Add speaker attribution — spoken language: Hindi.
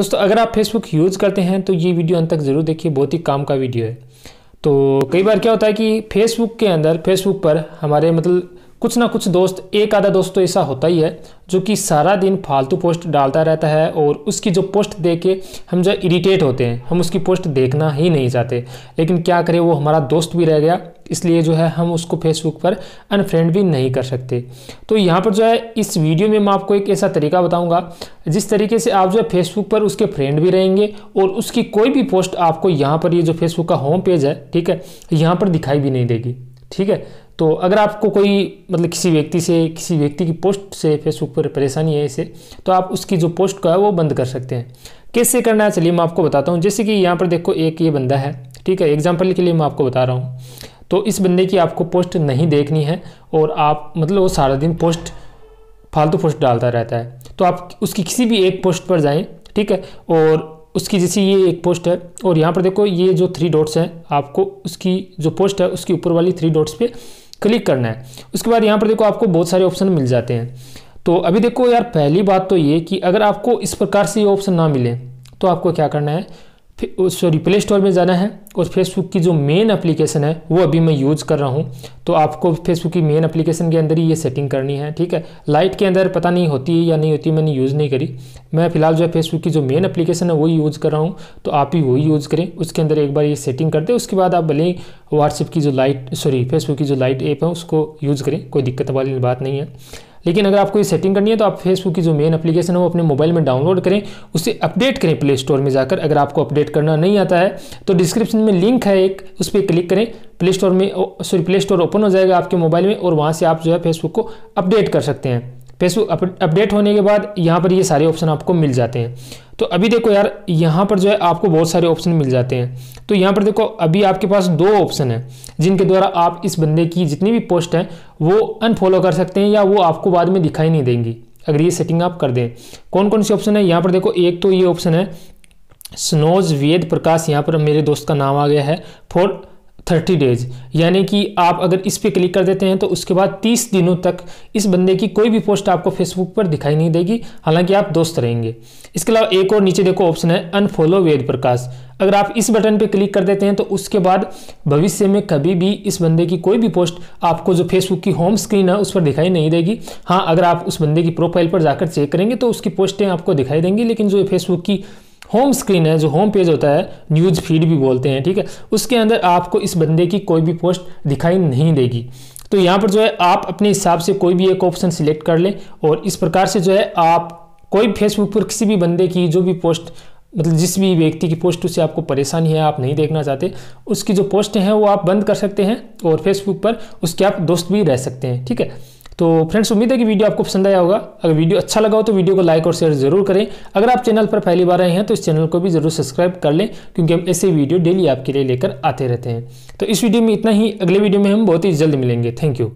Speaker 1: दोस्तों अगर आप फेसबुक यूज़ करते हैं तो ये वीडियो अंत तक ज़रूर देखिए बहुत ही काम का वीडियो है तो कई बार क्या होता है कि फेसबुक के अंदर फेसबुक पर हमारे मतलब कुछ ना कुछ दोस्त एक आधा दोस्त तो ऐसा होता ही है जो कि सारा दिन फालतू पोस्ट डालता रहता है और उसकी जो पोस्ट देख के हम जो इरिटेट होते हैं हम उसकी पोस्ट देखना ही नहीं चाहते लेकिन क्या करें वो हमारा दोस्त भी रह गया इसलिए जो है हम उसको फेसबुक पर अनफ्रेंड भी नहीं कर सकते तो यहाँ पर जो है इस वीडियो में मैं आपको एक ऐसा तरीका बताऊँगा जिस तरीके से आप जो है फेसबुक पर उसके फ्रेंड भी रहेंगे और उसकी कोई भी पोस्ट आपको यहाँ पर ये जो फेसबुक का होम पेज है ठीक है यहाँ पर दिखाई भी नहीं देगी ठीक है तो अगर आपको कोई मतलब किसी व्यक्ति से किसी व्यक्ति की पोस्ट से फेसबुक पर परेशानी है इसे तो आप उसकी जो पोस्ट का है वो बंद कर सकते हैं कैसे करना है चलिए मैं आपको बताता हूँ जैसे कि यहाँ पर देखो एक ये बंदा है ठीक है एग्जाम्पल के लिए मैं आपको बता रहा हूँ तो इस बंदे की आपको पोस्ट नहीं देखनी है और आप मतलब वो सारा दिन पोस्ट फालतू पोस्ट डालता रहता है तो आप उसकी किसी भी एक पोस्ट पर जाएँ ठीक है और उसकी जैसे ये एक पोस्ट है और यहाँ पर देखो ये जो थ्री डॉट्स हैं आपको उसकी जो पोस्ट है उसके ऊपर वाली थ्री डॉट्स पे क्लिक करना है उसके बाद यहाँ पर देखो आपको बहुत सारे ऑप्शन मिल जाते हैं तो अभी देखो यार पहली बात तो ये कि अगर आपको इस प्रकार से ये ऑप्शन ना मिले तो आपको क्या करना है फिर उस सॉरी प्ले स्टोर में जाना है और फेसबुक की जो मेन एप्लीकेशन है वो अभी मैं यूज़ कर रहा हूँ तो आपको फेसबुक की मेन एप्लीकेशन के अंदर ही ये सेटिंग करनी है ठीक है लाइट के अंदर पता नहीं होती है या नहीं होती मैंने यूज़ नहीं करी मैं फ़िलहाल जो है फेसबुक की जो मेन एप्लीकेशन है वही यूज़ कर रहा हूँ तो आप ही वही यूज़ करें उसके अंदर एक बार ये सेटिंग कर दें उसके बाद आप भले ही व्हाट्सएप की जो लाइट सॉरी फेसबुक की जो लाइट ऐप है उसको यूज़ करें कोई दिक्कत वाली बात नहीं है लेकिन अगर आपको ये सेटिंग करनी है तो आप फेसबुक की जो मेन एप्लीकेशन है वो अपने मोबाइल में डाउनलोड करें उसे अपडेट करें प्ले स्टोर में जाकर अगर आपको अपडेट करना नहीं आता है तो डिस्क्रिप्शन में लिंक है एक उस पर क्लिक करें प्ले स्टोर में सॉरी प्ले स्टोर ओपन हो जाएगा आपके मोबाइल में और वहाँ से आप जो है फेसबुक को अपडेट कर सकते हैं पेसबुक अपडेट होने के बाद यहाँ पर ये सारे ऑप्शन आपको मिल जाते हैं तो अभी देखो यार यहाँ पर जो है आपको बहुत सारे ऑप्शन मिल जाते हैं तो यहाँ पर देखो अभी आपके पास दो ऑप्शन है जिनके द्वारा आप इस बंदे की जितनी भी पोस्ट है वो अनफॉलो कर सकते हैं या वो आपको बाद में दिखाई नहीं देंगी अगर ये सेटिंग आप कर दें कौन कौन से ऑप्शन है यहाँ पर देखो एक तो ये ऑप्शन है स्नोज वेद प्रकाश यहाँ पर मेरे दोस्त का नाम आ गया है फॉर थर्टी डेज यानी कि आप अगर इस पर क्लिक कर देते हैं तो उसके बाद तीस दिनों तक इस बंदे की कोई भी पोस्ट आपको फेसबुक पर दिखाई नहीं देगी हालांकि आप दोस्त रहेंगे इसके अलावा एक और नीचे देखो ऑप्शन है अनफॉलो वेद प्रकाश अगर आप इस बटन पर क्लिक कर देते हैं तो उसके बाद भविष्य में कभी भी इस बंदे की कोई भी पोस्ट आपको जो फेसबुक की होम स्क्रीन है उस पर दिखाई नहीं देगी हाँ अगर आप उस बंदे की प्रोफाइल पर जाकर चेक करेंगे तो उसकी पोस्टें आपको दिखाई देंगी लेकिन जो फेसबुक की होम स्क्रीन है जो होम पेज होता है न्यूज़ फीड भी बोलते हैं ठीक है उसके अंदर आपको इस बंदे की कोई भी पोस्ट दिखाई नहीं देगी तो यहाँ पर जो है आप अपने हिसाब से कोई भी एक ऑप्शन सिलेक्ट कर लें और इस प्रकार से जो है आप कोई फेसबुक पर किसी भी बंदे की जो भी पोस्ट मतलब जिस भी व्यक्ति की पोस्ट उससे आपको परेशानी है आप नहीं देखना चाहते उसकी जो पोस्ट हैं वो आप बंद कर सकते हैं और फेसबुक पर उसके आप दोस्त भी रह सकते हैं ठीक है तो फ्रेंड्स उम्मीद है कि वीडियो आपको पसंद आया होगा अगर वीडियो अच्छा लगा हो तो वीडियो को लाइक और शेयर जरूर करें अगर आप चैनल पर पहली बार आए हैं तो इस चैनल को भी जरूर सब्सक्राइब कर लें क्योंकि हम ऐसे वीडियो डेली आपके लिए लेकर आते रहते हैं तो इस वीडियो में इतना ही अगले वीडियो में हम बहुत ही जल्द मिलेंगे थैंक यू